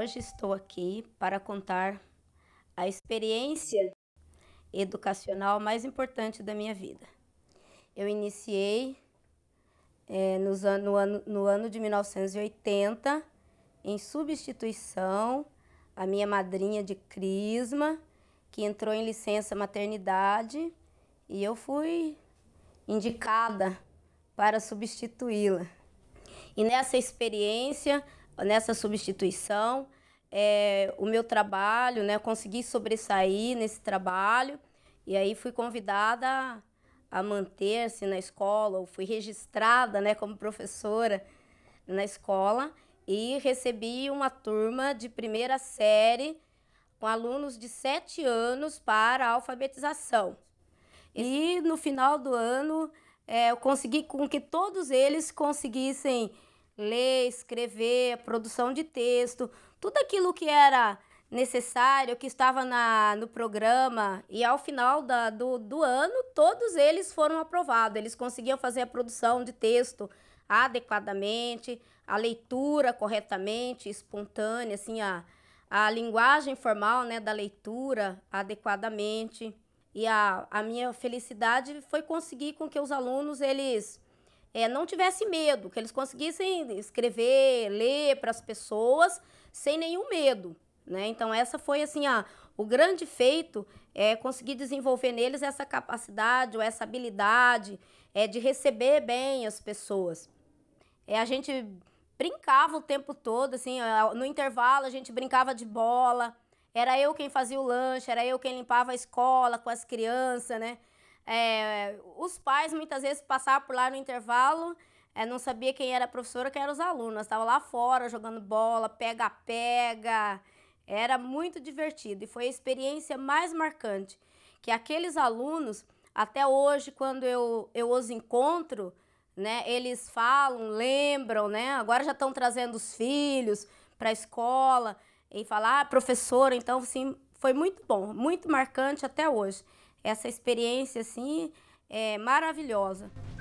Hoje estou aqui para contar a experiência educacional mais importante da minha vida. Eu iniciei é, no, ano, no ano de 1980, em substituição à minha madrinha de Crisma, que entrou em licença maternidade, e eu fui indicada para substituí-la. E nessa experiência, nessa substituição. É, o meu trabalho, né? Consegui sobressair nesse trabalho e aí fui convidada a, manter-se na escola, ou fui registrada, né, como professora na escola e recebi uma turma de primeira série com alunos de sete anos para alfabetização. E no final do ano é, eu consegui com que todos eles conseguissem ler, escrever, produção de texto, tudo aquilo que era necessário, que estava na, no programa, e ao final da, do, do ano, todos eles foram aprovados. Eles conseguiam fazer a produção de texto adequadamente, a leitura corretamente, espontânea, assim, a, a linguagem formal né, da leitura adequadamente. E a, a minha felicidade foi conseguir com que os alunos, eles é, não tivesse medo, que eles conseguissem escrever, ler para as pessoas sem nenhum medo. Né? Então, essa foi assim, a, o grande feito é conseguir desenvolver neles essa capacidade ou essa habilidade é, de receber bem as pessoas. É, a gente brincava o tempo todo, assim, no intervalo a gente brincava de bola, era eu quem fazia o lanche, era eu quem limpava a escola com as crianças, né? É, os pais muitas vezes passavam por lá no intervalo, é, não sabia quem era a professora, quem eram os alunos. Estava lá fora jogando bola, pega-pega. Era muito divertido e foi a experiência mais marcante. Que aqueles alunos, até hoje, quando eu, eu os encontro, né, eles falam, lembram, né? Agora já estão trazendo os filhos para a escola e falar, ah, professora, então assim, foi muito bom, muito marcante até hoje essa experiência assim é maravilhosa.